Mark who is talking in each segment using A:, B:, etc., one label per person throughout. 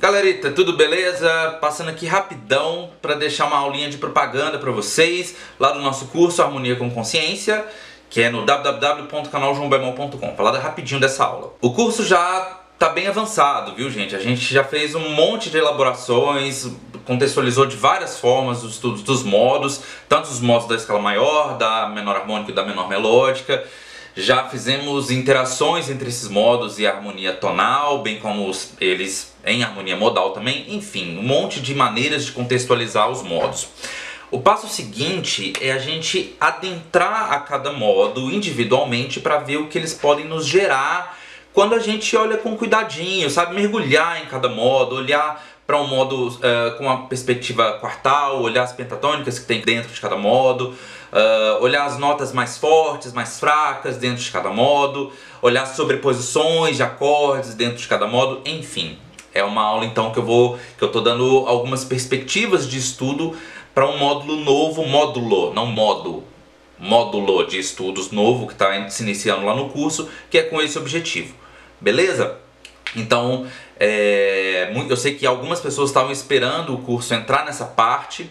A: Galerita, tudo beleza? Passando aqui rapidão para deixar uma aulinha de propaganda para vocês lá do nosso curso Harmonia com Consciência, que é no www.canaljoãobemol.com. Falada rapidinho dessa aula. O curso já tá bem avançado, viu gente? A gente já fez um monte de elaborações, contextualizou de várias formas os estudos dos modos, tanto os modos da escala maior, da menor harmônica e da menor melódica. Já fizemos interações entre esses modos e harmonia tonal, bem como eles em harmonia modal também. Enfim, um monte de maneiras de contextualizar os modos. O passo seguinte é a gente adentrar a cada modo individualmente para ver o que eles podem nos gerar quando a gente olha com cuidadinho, sabe? Mergulhar em cada modo, olhar para um modo uh, com uma perspectiva quartal, olhar as pentatônicas que tem dentro de cada modo, uh, olhar as notas mais fortes, mais fracas dentro de cada modo, olhar sobreposições de acordes dentro de cada modo, enfim. É uma aula então que eu vou que eu tô dando algumas perspectivas de estudo para um módulo novo, módulo, não modo, módulo de estudos novo que está se iniciando lá no curso, que é com esse objetivo. Beleza? Então, é, eu sei que algumas pessoas estavam esperando o curso entrar nessa parte,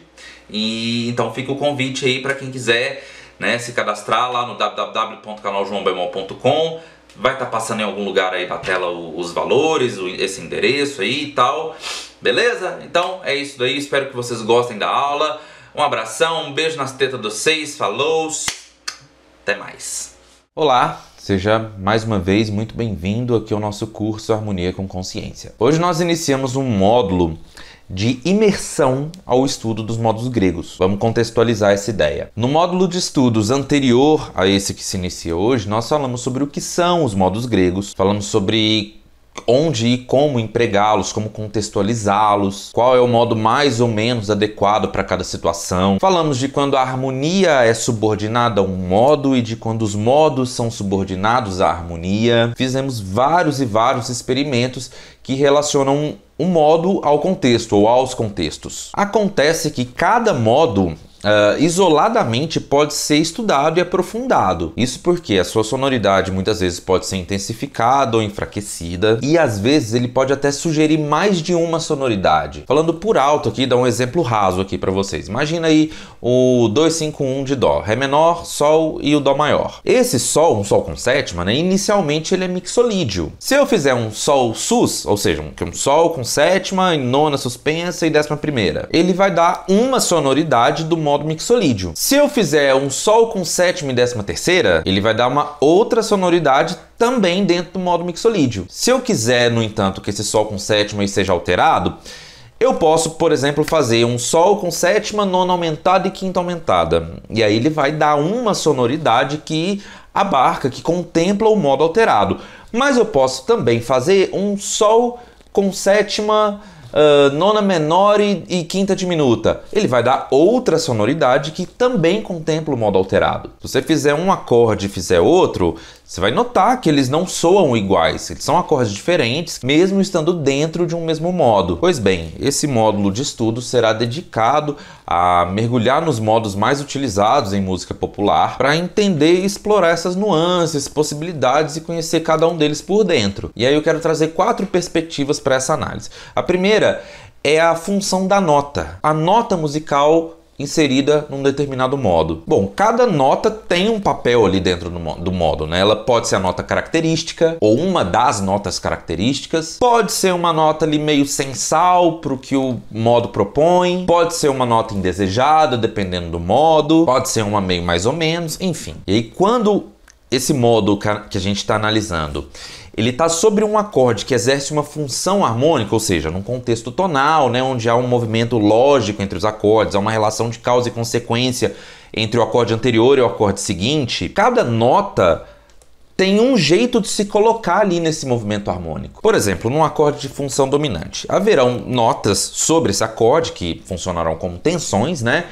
A: e então fica o convite aí para quem quiser né, se cadastrar lá no www.canaljoãobemol.com. Vai estar tá passando em algum lugar aí na tela os valores, esse endereço aí e tal. Beleza? Então é isso daí. Espero que vocês gostem da aula. Um abração, um beijo nas tetas de vocês. Falou! Até mais. Olá, Seja mais uma vez muito bem-vindo aqui ao nosso curso Harmonia com Consciência. Hoje nós iniciamos um módulo de imersão ao estudo dos modos gregos. Vamos contextualizar essa ideia. No módulo de estudos anterior a esse que se inicia hoje, nós falamos sobre o que são os modos gregos, falamos sobre onde e como empregá-los, como contextualizá-los, qual é o modo mais ou menos adequado para cada situação. Falamos de quando a harmonia é subordinada a um modo e de quando os modos são subordinados à harmonia. Fizemos vários e vários experimentos que relacionam um modo ao contexto ou aos contextos. Acontece que cada modo uh, isoladamente pode ser estudado e aprofundado. Isso porque a sua sonoridade muitas vezes pode ser intensificada ou enfraquecida, e às vezes ele pode até sugerir mais de uma sonoridade. Falando por alto aqui, dá um exemplo raso aqui para vocês. Imagina aí o 251 de Dó, Ré menor, Sol e o Dó maior. Esse Sol, um Sol com sétima, né, inicialmente ele é mixolídio. Se eu fizer um Sol sus, ou seja, um, é um Sol com sétima, nona suspensa e décima primeira, ele vai dar uma sonoridade do modo mixolídio. Se eu fizer um sol com sétima e décima terceira, ele vai dar uma outra sonoridade também dentro do modo mixolídio. Se eu quiser, no entanto, que esse sol com sétima seja alterado, eu posso, por exemplo, fazer um sol com sétima, nona aumentada e quinta aumentada. E aí ele vai dar uma sonoridade que abarca, que contempla o modo alterado. Mas eu posso também fazer um sol com sétima uh, nona menor e, e, quinta diminuta. Ele vai dar outra sonoridade que também contempla o modo alterado. Se você fizer um acorde e fizer outro, você vai notar que eles não soam iguais, eles são acordes diferentes, mesmo estando dentro de um mesmo modo. Pois bem, esse módulo de estudo será dedicado a mergulhar nos modos mais utilizados em música popular para entender e explorar essas nuances, possibilidades e conhecer cada um deles por dentro. E aí eu quero trazer quatro perspectivas para essa análise. A primeira é a função da nota. A nota musical inserida num determinado modo. Bom, cada nota tem um papel ali dentro do modo, né? Ela pode ser a nota característica ou uma das notas características, pode ser uma nota ali meio sensal para o que o modo propõe, pode ser uma nota indesejada, dependendo do modo, pode ser uma meio mais ou menos, enfim. E aí quando esse modo que a gente está analisando, ele está sobre um acorde que exerce uma função harmônica, ou seja, num contexto tonal, né, onde há um movimento lógico entre os acordes, há uma relação de causa e consequência entre o acorde anterior e o acorde seguinte, cada nota tem um jeito de se colocar ali nesse movimento harmônico. Por exemplo, num acorde de função dominante, haverão notas sobre esse acorde que funcionarão como tensões, né?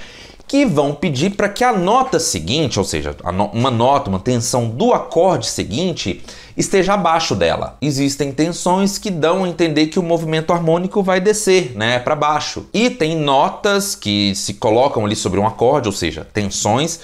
A: que vão pedir para que a nota seguinte, ou seja, uma nota, uma tensão do acorde seguinte, esteja abaixo dela. Existem tensões que dão a entender que o movimento harmônico vai descer, né, para baixo. E tem notas que se colocam ali sobre um acorde, ou seja, tensões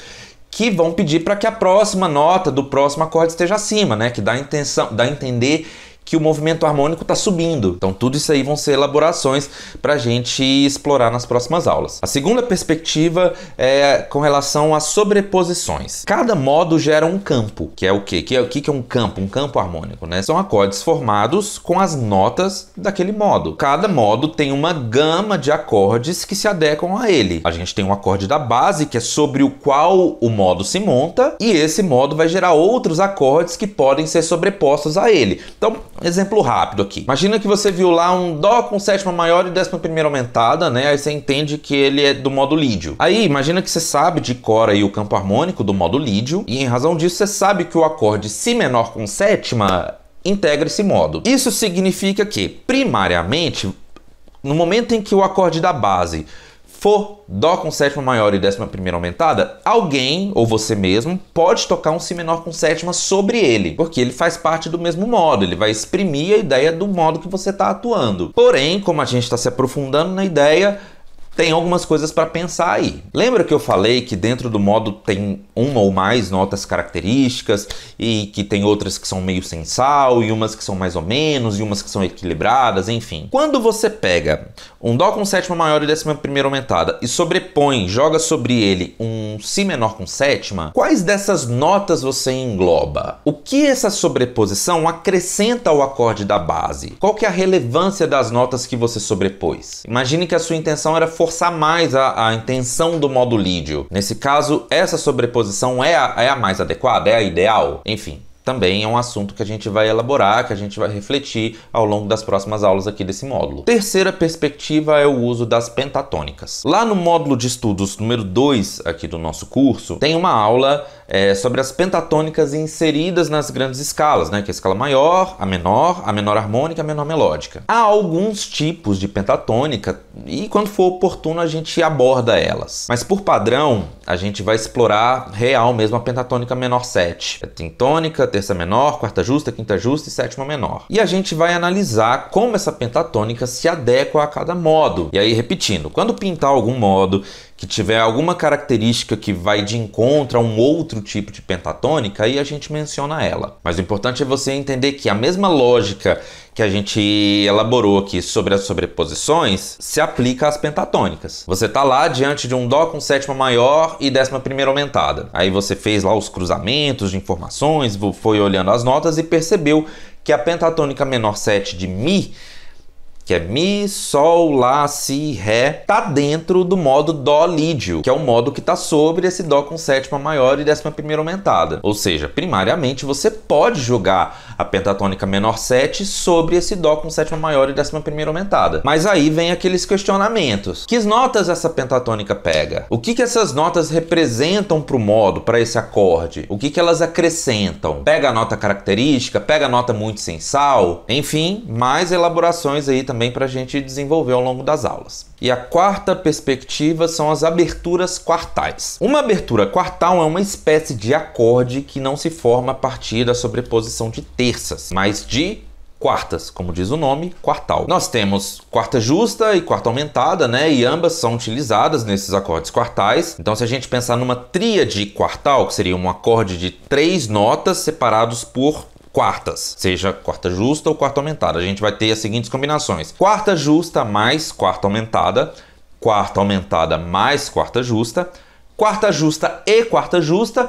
A: que vão pedir para que a próxima nota do próximo acorde esteja acima, né, que dá a intenção, dá a entender que o movimento harmônico está subindo. Então, tudo isso aí vão ser elaborações para a gente explorar nas próximas aulas. A segunda perspectiva é com relação às sobreposições. Cada modo gera um campo, que é o quê? Que é o que é um campo? Um campo harmônico, né? São acordes formados com as notas daquele modo. Cada modo tem uma gama de acordes que se adequam a ele. A gente tem um acorde da base, que é sobre o qual o modo se monta, e esse modo vai gerar outros acordes que podem ser sobrepostos a ele. Então, Exemplo rápido aqui. Imagina que você viu lá um Dó com sétima maior e décima primeira aumentada, né? Aí você entende que ele é do modo lídio. Aí imagina que você sabe de cor aí o campo harmônico do modo lídio, e em razão disso você sabe que o acorde Si menor com sétima integra esse modo. Isso significa que, primariamente, no momento em que o acorde da base for Dó com sétima maior e décima primeira aumentada, alguém, ou você mesmo, pode tocar um Si menor com sétima sobre ele, porque ele faz parte do mesmo modo, ele vai exprimir a ideia do modo que você está atuando. Porém, como a gente está se aprofundando na ideia, tem algumas coisas para pensar aí. Lembra que eu falei que dentro do modo tem uma ou mais notas características e que tem outras que são meio sem sal e umas que são mais ou menos e umas que são equilibradas, enfim. Quando você pega um dó com sétima maior e décima primeira aumentada e sobrepõe, joga sobre ele um si menor com sétima, quais dessas notas você engloba? O que essa sobreposição acrescenta ao acorde da base? Qual que é a relevância das notas que você sobrepôs? Imagine que a sua intenção era forçar mais a, a intenção do modo lídio. Nesse caso, essa sobreposição é a, é a mais adequada, é a ideal? Enfim, também é um assunto que a gente vai elaborar, que a gente vai refletir ao longo das próximas aulas aqui desse módulo. Terceira perspectiva é o uso das pentatônicas. Lá no módulo de estudos número 2 aqui do nosso curso, tem uma aula é, sobre as pentatônicas inseridas nas grandes escalas, né? que é a escala maior, a menor, a menor harmônica, a menor melódica. Há alguns tipos de pentatônica e, quando for oportuno, a gente aborda elas. Mas, por padrão, a gente vai explorar real mesmo a pentatônica menor 7. É Tem tônica, terça menor, quarta justa, quinta justa e sétima menor. E a gente vai analisar como essa pentatônica se adequa a cada modo. E aí, repetindo, quando pintar algum modo que tiver alguma característica que vai de encontro a um outro tipo de pentatônica, aí a gente menciona ela. Mas o importante é você entender que a mesma lógica que a gente elaborou aqui sobre as sobreposições se aplica às pentatônicas. Você tá lá diante de um dó com sétima maior e décima primeira aumentada. Aí você fez lá os cruzamentos de informações, foi olhando as notas e percebeu que a pentatônica menor 7 de mi que é Mi, Sol, Lá, Si, Ré, tá dentro do modo Dó lídio, que é o modo que tá sobre esse Dó com sétima maior e décima primeira aumentada. Ou seja, primariamente você pode jogar a pentatônica menor 7 sobre esse Dó com sétima maior e décima primeira aumentada. Mas aí vem aqueles questionamentos. Que notas essa pentatônica pega? O que, que essas notas representam para o modo, para esse acorde? O que, que elas acrescentam? Pega a nota característica? Pega a nota muito sensal? Enfim, mais elaborações aí também para a gente desenvolver ao longo das aulas. E a quarta perspectiva são as aberturas quartais. Uma abertura quartal é uma espécie de acorde que não se forma a partir da sobreposição de terças, mas de quartas, como diz o nome, quartal. Nós temos quarta justa e quarta aumentada, né? E ambas são utilizadas nesses acordes quartais. Então, se a gente pensar numa tríade quartal, que seria um acorde de três notas separados por quartas, seja quarta justa ou quarta aumentada. A gente vai ter as seguintes combinações: quarta justa mais quarta aumentada, quarta aumentada mais quarta justa, quarta justa e quarta justa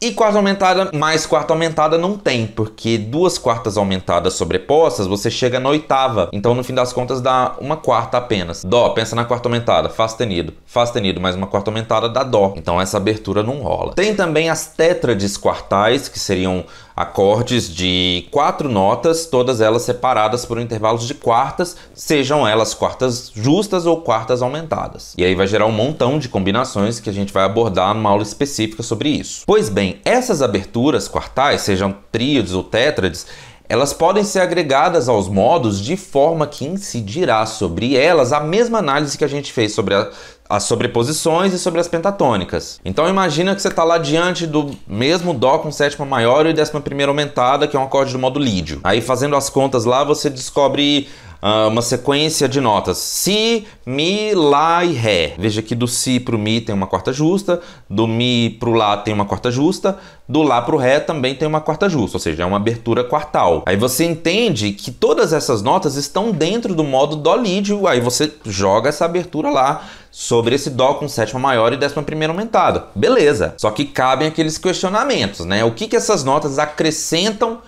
A: e quarta aumentada mais quarta aumentada não tem, porque duas quartas aumentadas sobrepostas você chega na oitava. Então no fim das contas dá uma quarta apenas. Dó, pensa na quarta aumentada, Fá sustenido. Fá sustenido mais uma quarta aumentada dá Dó. Então essa abertura não rola. Tem também as tétrades quartais, que seriam acordes de quatro notas, todas elas separadas por intervalos de quartas, sejam elas quartas justas ou quartas aumentadas. E aí vai gerar um montão de combinações que a gente vai abordar numa aula específica sobre isso. Pois bem, bem, essas aberturas quartais, sejam tríades ou tétrades, elas podem ser agregadas aos modos de forma que incidirá sobre elas a mesma análise que a gente fez sobre a, as sobreposições e sobre as pentatônicas. Então imagina que você está lá diante do mesmo dó com sétima maior e décima primeira aumentada, que é um acorde do modo lídio. Aí fazendo as contas lá, você descobre uh, uma sequência de notas. Si, Mi, Lá e Ré. Veja que do Si para o Mi tem uma quarta justa, do Mi para o Lá tem uma quarta justa, do Lá para o Ré também tem uma quarta justa, ou seja, é uma abertura quartal. Aí você entende que todas essas notas estão dentro do modo Dó lídio, aí você joga essa abertura lá sobre esse Dó com sétima maior e décima primeira aumentada. Beleza. Só que cabem aqueles questionamentos, né? O que, que essas notas acrescentam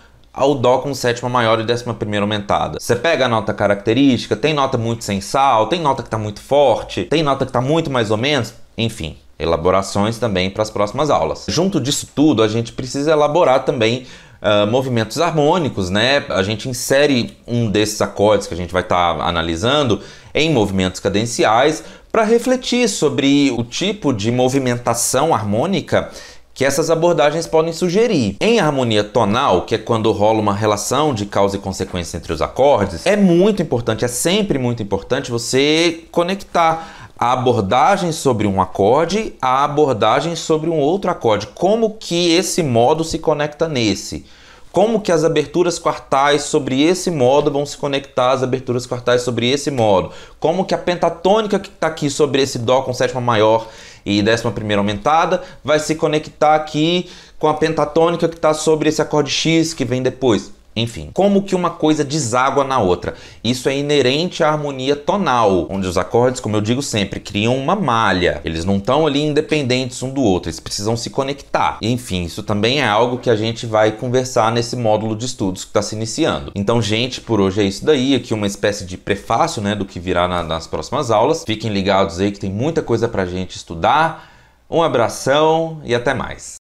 A: ao Dó com sétima maior e décima primeira aumentada. Você pega a nota característica, tem nota muito sem sal, tem nota que está muito forte, tem nota que está muito mais ou menos, enfim elaborações também para as próximas aulas. Junto disso tudo, a gente precisa elaborar também uh, movimentos harmônicos, né? A gente insere um desses acordes que a gente vai estar tá analisando em movimentos cadenciais para refletir sobre o tipo de movimentação harmônica que essas abordagens podem sugerir. Em harmonia tonal, que é quando rola uma relação de causa e consequência entre os acordes, é muito importante, é sempre muito importante você conectar a abordagem sobre um acorde, à abordagem sobre um outro acorde, como que esse modo se conecta nesse como que as aberturas quartais sobre esse modo vão se conectar às aberturas quartais sobre esse modo, como que a pentatônica que está aqui sobre esse dó com sétima maior e décima primeira aumentada vai se conectar aqui com a pentatônica que está sobre esse acorde X que vem depois. Enfim, como que uma coisa deságua na outra? Isso é inerente à harmonia tonal, onde os acordes, como eu digo sempre, criam uma malha. Eles não estão ali independentes um do outro, eles precisam se conectar. Enfim, isso também é algo que a gente vai conversar nesse módulo de estudos que está se iniciando. Então, gente, por hoje é isso daí. Aqui uma espécie de prefácio né, do que virá na, nas próximas aulas. Fiquem ligados aí que tem muita coisa para gente estudar. Um abração e até mais.